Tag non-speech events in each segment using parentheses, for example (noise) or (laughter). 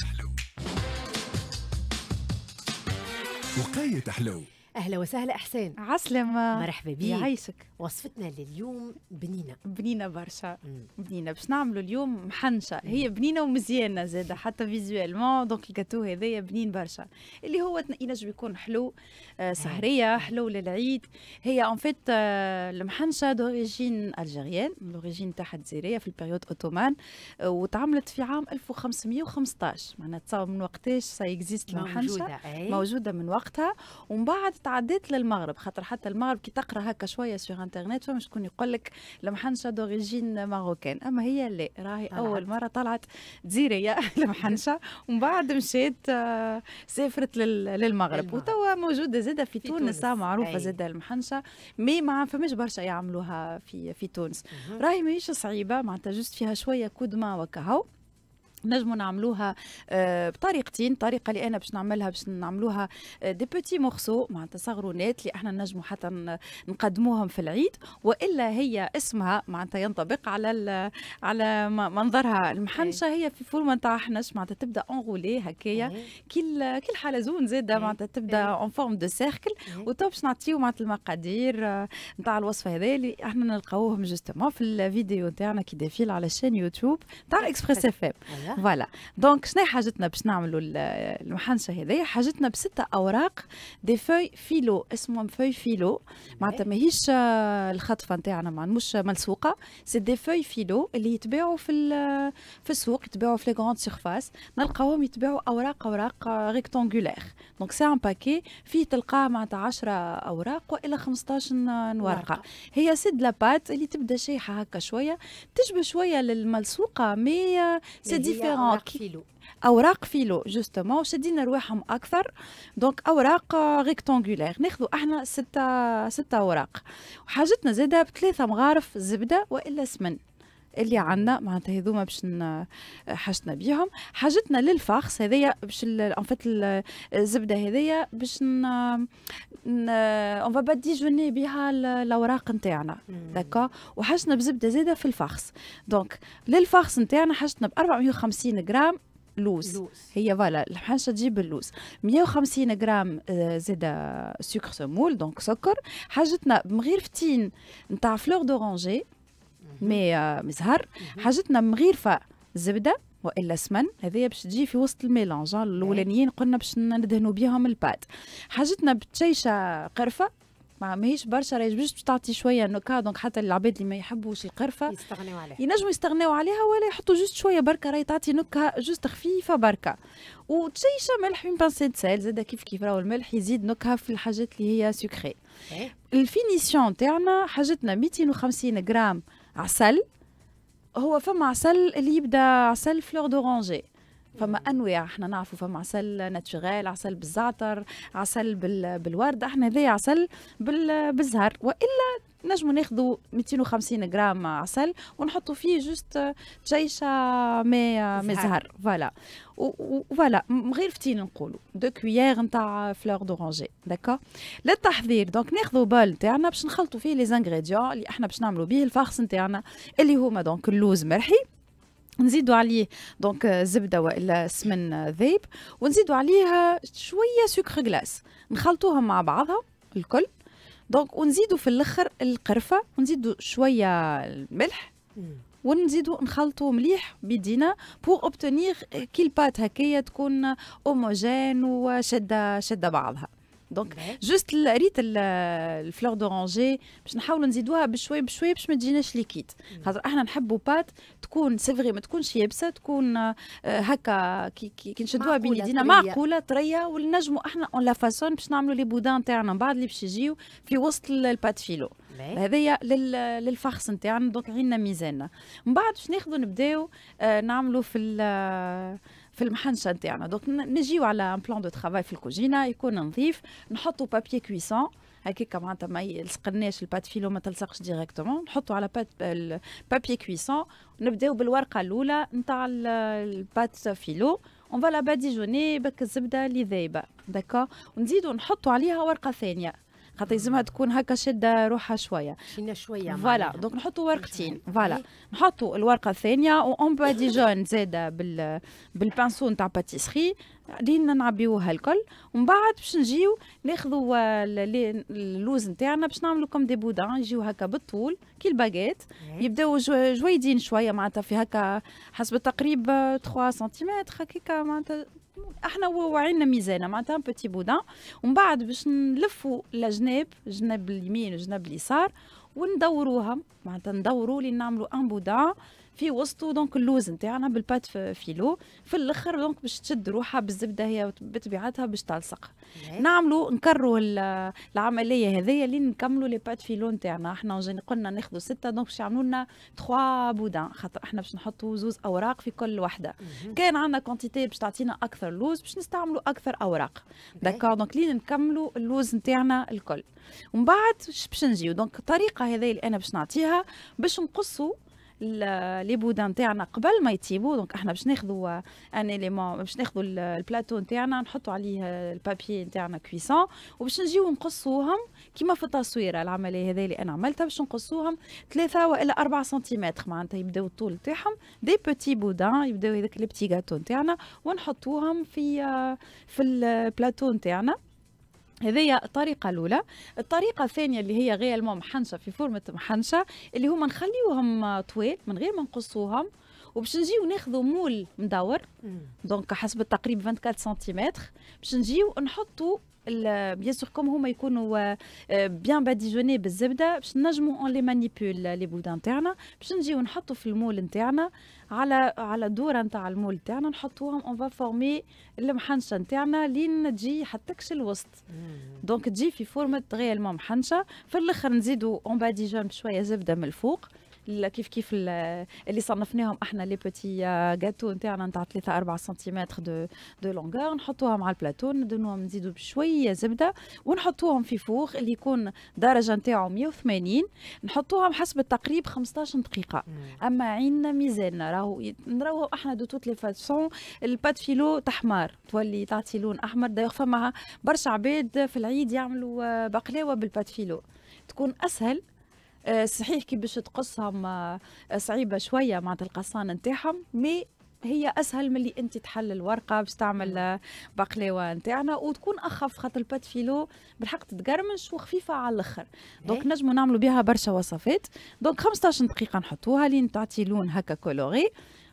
وقاية حلو وقاية حلو اهلا وسهلا احسان عسلامة مرحبا بيك يعيشك وصفتنا لليوم بنينه بنينه برشا بنينه باش نعملوا اليوم محنشه هي بنينه ومزيانه زاده حتى فيزوالمون دونك الكاتو هذايا بنين برشا اللي هو ينجم يكون حلو آه أيوة. سهريه أيوة. حلو للعيد هي اون فيت آه المحنشه دوريجين الجيريان لوريجين تاعها الجزيرية في البيريود اوتومان آه وتعملت في عام 1515 معناتها تصور من وقتاش سا اكزيست المحنشه موجوده, موجوده من وقتها ومن بعد تعديت للمغرب خاطر حتى المغرب كي تقرا هكا شويه سوغ انترنت فما شكون يقول لك المحنشه دوريجين ماروكان اما هي لا راهي اول مره طلعت جزيريه المحنشه (laughs) ومن بعد مشات آه، سافرت للمغرب وتوا موجوده زاده في, في تونس, تونس. معروفه زاده المحنشه مي ما فماش برشا يعملوها في في تونس راهي ماهيش صعيبه معناتها جست فيها شويه كود ما وكهو نجمو نعملوها آه، بطريقتين طريقه اللي انا باش نعملها باش نعملوها دي بوتي مورسو معناتها صغرونات اللي احنا نجمو حتى نقدموهم في العيد والا هي اسمها معناتها ينطبق على على منظرها المحنشه هي في فورمه نتاع حنش معناتها تبدا اونغولي هكايا كل كل حلزون زاده معناتها تبدا اون فورم دو سيركل وتو باش نعطيو معناتها المقادير آه، نتاع الوصفه هذه اللي احنا نلقاوهم جوستومون في الفيديو تاعنا كي دافيل على الشين يوتيوب تاع اكسبريس اف ام فوالا دونك شنو حاجتنا باش نعملوا المحنشه هذيا حاجتنا بستة اوراق دي فوي فيلو اسمهم فوي فيلو معناتها ماهيش آه، الخطفه نتاعنا ما مش ملسوقه سي دي فوي فيلو اللي يتباعوا في في السوق يتباعوا في لي غروند سيرفاس نلقاوهم يتباعوا اوراق اوراق ريكتانغولير دونك سي ان باكي فيه تلقاه معناتها 10 اوراق والا 15 ورقه هي سد لابات اللي تبدا شايحه هكا شويه تشبه شويه للملسوقه مي سي ديفيرون اوراق فيلو جوستومون وشدينا رواحهم اكثر دونك اوراق ريكتانغولير ناخذوا احنا سته سته اوراق وحاجتنا زاده بثلاثه مغارف زبده والا سمن اللي عندنا معناتها هذوما باش حاجتنا بيهم حاجتنا للفخص هذايا باش ان فيت الزبده هذايا باش اون با ديجوني بها الاوراق نتاعنا داكا وحاجتنا بزبده زاده في الفخص دونك للفخص نتاعنا حاجتنا ب 450 غرام لوز. هي فوالا الحاجه تجيب اللوز 150 غرام آه، زاده سكر سمول دونك سكر حاجتنا بمغير فتين نتاع فلور دورانجي مي آه، مزهر حاجتنا مغيرفه زبده والا سمن هذه باش تجي في وسط الميلانج آه، الاولانيين قلنا باش ندهنوا بيهم البات حاجتنا بتشيشه قرفه ما ماهيش برشا راهي باش تعطي شويه نكهه دونك حتى العباد اللي ما يحبوش القرفه يستغنوا عليها ينجموا يستغنوا عليها ولا يحطوا جوست شويه بركه راهي تعطي نكهه جوست خفيفه بركه وتشيشه ملح من بانسي سيل زاد كيف كيف راهو الملح يزيد نكهه في الحاجات اللي هي سكري الفينيسيون تاعنا حاجتنا 250 غرام عسل هو فما عسل اللي يبدا عسل فلور دورانجي فما انواع احنا نعرفوا فما عسل ناتشورال عسل بالزعتر عسل بالورد احنا ذي عسل بالزهر والا نجمو ناخذوا 250 غرام عسل ونحطوا فيه جوست جيشه ماء ماء زهر فوالا وفوالا من غير فتين نقولوا دو كويير نتاع فلور دورانجي داكا للتحضير دونك ناخذوا بول تاعنا باش نخلطوا فيه لي زانغريديون اللي احنا باش نعملوا به الفاخص نتاعنا اللي هما دونك اللوز مرحي نزيدوا عليه دونك زبده والا سمن ذيب ونزيدوا عليها شويه سكر غلاس نخلطوهم مع بعضها الكل دونك ونزيدوا في الاخر القرفه ونزيدوا شويه الملح ونزيدوا نخلطوا مليح بيدينا بور اوبتونيغ كي البات هكايا تكون اوموجين وشاده شاده بعضها دونك جوست ريت الفلور دورانجي باش نحاولوا نزيدوها بشوي بشوي باش ما تجيناش ليكيد mm. خاطر احنا نحبوا بات تكون سيفغي ما تكونش يابسه تكون آه، هكا كي كي نشدوها بين يدينا معقوله طريه ونجموا احنا اون لا فاسون باش نعملوا لي بودان تاعنا من بعد اللي باش يجيو في وسط البات فيلو هذايا للفخص نتاعنا دونك عندنا ميزاننا من بعد باش ناخذوا نبداو آه، نعملوا في في المحنشه نتاعنا دونك نجيو على ان بلان دو ترافاي في الكوجينه يكون نظيف نحطوا بابي كويسون هكاك معناتها ما يلصقناش البات فيلو ما تلصقش ديريكتومون نحطوا على بات بابي كويسون نبداو بالورقه الاولى نتاع البات فيلو اون فا باديجوني بك الزبده اللي ذايبه داكور ونزيدو نحطوا عليها ورقه ثانيه خاطر يلزمها تكون هكا شاده روحها شويه شينا شويه فوالا دونك نحطوا ورقتين فوالا نحطوا الورقه الثانيه واون دي جون زاده بال بالبانسو نتاع باتيسري لين نعبيوها الكل ومن بعد باش نجيو ناخذوا اللوز نتاعنا باش نعملوا كوم دي بودان يجيو هكا بالطول كي الباغيت يبداو جويدين شويه معناتها في هكا حسب التقريب 3 سنتيمتر هكاك معناتها احنا وعينا ميزانه معناتها بوتي بودان ومن بعد باش نلفوا الجناب جناب اليمين وجناب اليسار وندوروها معناتها ندوروا لنعملوا ان بودان في وسطه دونك اللوز نتاعنا بالبات فيلو في الاخر دونك باش تشد روحها بالزبده هي بطبيعتها باش تلصق إيه. نعملوا نكروا العمليه هذيا لين نكملوا لي بات فيلو نتاعنا احنا قلنا ناخذوا سته دونك باش يعملوا لنا 3 بودان خاطر احنا باش نحطوا زوز اوراق في كل وحده كان عندنا كونتيتي باش تعطينا اكثر لوز باش نستعملوا اكثر اوراق داكور إيه. دونك لين نكملوا اللوز نتاعنا الكل ومن بعد باش نجيو دونك الطريقه هذه اللي انا باش نعطيها باش نقصوا لي بودان نتاعنا قبل ما يطيبوا دونك احنا باش ناخذوا ان اليمون باش ناخذوا البلاطو نتاعنا نحطوا عليه البابي نتاعنا كويسون وباش نجيو نقصوهم كيما في التصويره العمليه هذه اللي انا عملتها باش نقصوهم ثلاثة والا أربعة سنتيمتر معناتها يبداو الطول نتاعهم دي بوتي بودان يبداو هذاك لي بتي غاتو نتاعنا ونحطوهم في آه، في البلاطو نتاعنا هذه الطريقه الاولى الطريقه الثانيه اللي هي غير محنشه في فورمه محنشه اللي هما نخليوهم طويل من غير ما نقصوهم وباش نجيو ناخذوا مول مدور دونك حسب التقريب 24 سنتيمتر باش نجيو نحطوا بيان سور كوم هما يكونوا بيان باديجوني بالزبده باش نجموا اون لي مانيبول لي بودان نتاعنا باش نجيو نحطوا في المول نتاعنا على على دوره نتاع المول نتاعنا نحطوهم اون فا فورمي المحنشه نتاعنا لين تجي حتىكش الوسط دونك تجي في فورمه غير محنشه في الاخر نزيدوا اون باديجون بشويه زبده من الفوق كيف كيف اللي صنفناهم احنا لي بوتي جاتو آه، نتاعنا نتاع 3 4 سنتيمتر دو دو لونغور نحطوها مع البلاطو ندنوهم نزيدو بشويه زبده ونحطوهم في فوق اللي يكون درجه نتاعو 180 نحطوهم حسب التقريب 15 دقيقه اما عيننا ميزاننا راهو نراوه احنا دو توت لي فاسون البات فيلو تحمر تولي تعطي لون احمر دايوغ فما برشا عباد في العيد يعملوا آه، بقلاوه بالبات فيلو تكون اسهل آه، صحيح كي باش تقصهم آه، صعيبه شويه مع القصان نتاعهم مي هي اسهل من اللي انت تحل الورقه باش تعمل نعم. آه، بقلاوه نتاعنا وتكون اخف خاطر البات فيلو بالحق تتقرمش وخفيفه على الاخر دونك إيه. نجمو نعملو بها برشا وصفات دونك 15 دقيقه نحطوها لين تعطي لون هكا كولوري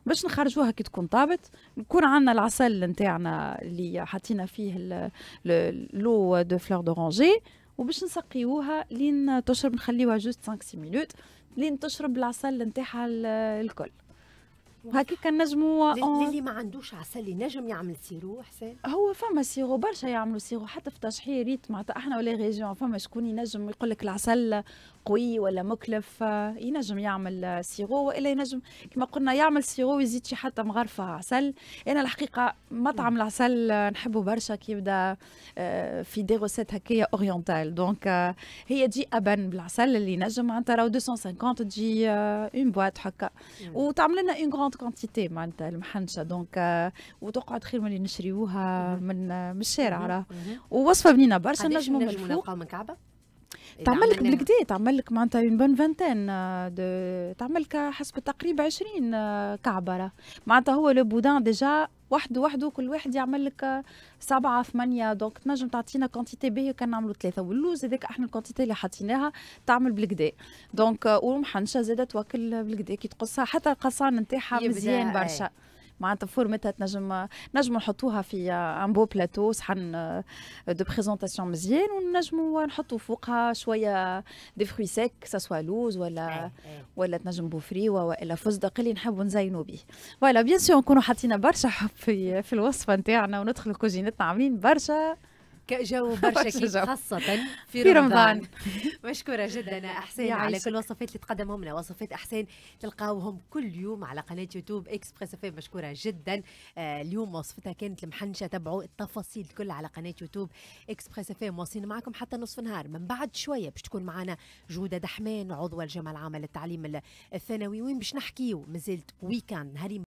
باش نخرجوها كي تكون طابت يكون عندنا العسل نتاعنا اللي حطينا فيه لو دو فلور دورانجي وباش نسقيوها لين تشرب نخليوها جوست 5 6 مينوت لين تشرب العسل نتاعها الكل هكاك نجموا اللي ما عندوش عسل نجم يعمل سيرو حسين هو فما سيرو برشا يعملوا سيرو حتى في تشحيريت معناتها احنا ولا ريجيون فما شكون ينجم يقول لك العسل قوي ولا مكلف ينجم يعمل سيغو والا ينجم كما قلنا يعمل سيغو ويزيد شي حتى مغرفه عسل انا الحقيقه مطعم العسل نحبه برشا كي يبدا آه، في دي غوسيت هكايا اورينتال دونك هي تجي ابن بالعسل اللي نجم معناتها راهو 250 تجي اون آه، بواط هكا وتعمل لنا اون غروند كونتيتي معناتها المحنشه دونك آه، وتقعد خير من اللي نشريوها من من الشارع راه ووصفه بنينه برشا نجم نلقاو من كعبه تعمل لك بالكدا تعمل لك معناتها اون بون فانتين تعمل لك حسب التقريب 20 آه، كعبره معناتها هو لو بودان ديجا وحده وحده كل واحد يعمل لك آه، سبعة ثمانية دونك تنجم تعطينا كونتيتي باهية كان نعملوا ثلاثة واللوز هذاك احنا الكونتيتي اللي حطيناها تعمل بالكدا آه، دونك والمحنشة زادة توكل بالكدا كي تقصها حتى القصان نتاعها مزيان برشا إيه. معناتها فورمتها تنجم نجم نحطوها في ان بو بلاتو صحن دو بريزونطاسيون مزيان ونجمو نحطو فوقها شويه دي فروي سيك سوا لوز ولا إيه، إيه. ولا تنجم بوفريوا والا فستق اللي نحبوا نزينوا به فوالا بيان سور نكونوا حاطين برشا حب في, في الوصفه نتاعنا وندخلوا كوزينتنا عاملين برشا جو (laughs) برشا خاصة في, في رمضان (laughs) مشكورة جدا أحسان على كل الوصفات اللي تقدمهم لنا وصفات أحسان تلقاوهم كل يوم على قناة يوتيوب إكسبريس اف مشكورة جدا آه اليوم وصفتها كانت المحنشة تبعوا التفاصيل كلها على قناة يوتيوب إكسبريس اف واصلين معكم حتى نصف نهار من بعد شوية باش تكون معنا جودة دحمان عضوة الجامعة العامة للتعليم الثانوي وين باش نحكيو مازلت ويكاند نهاري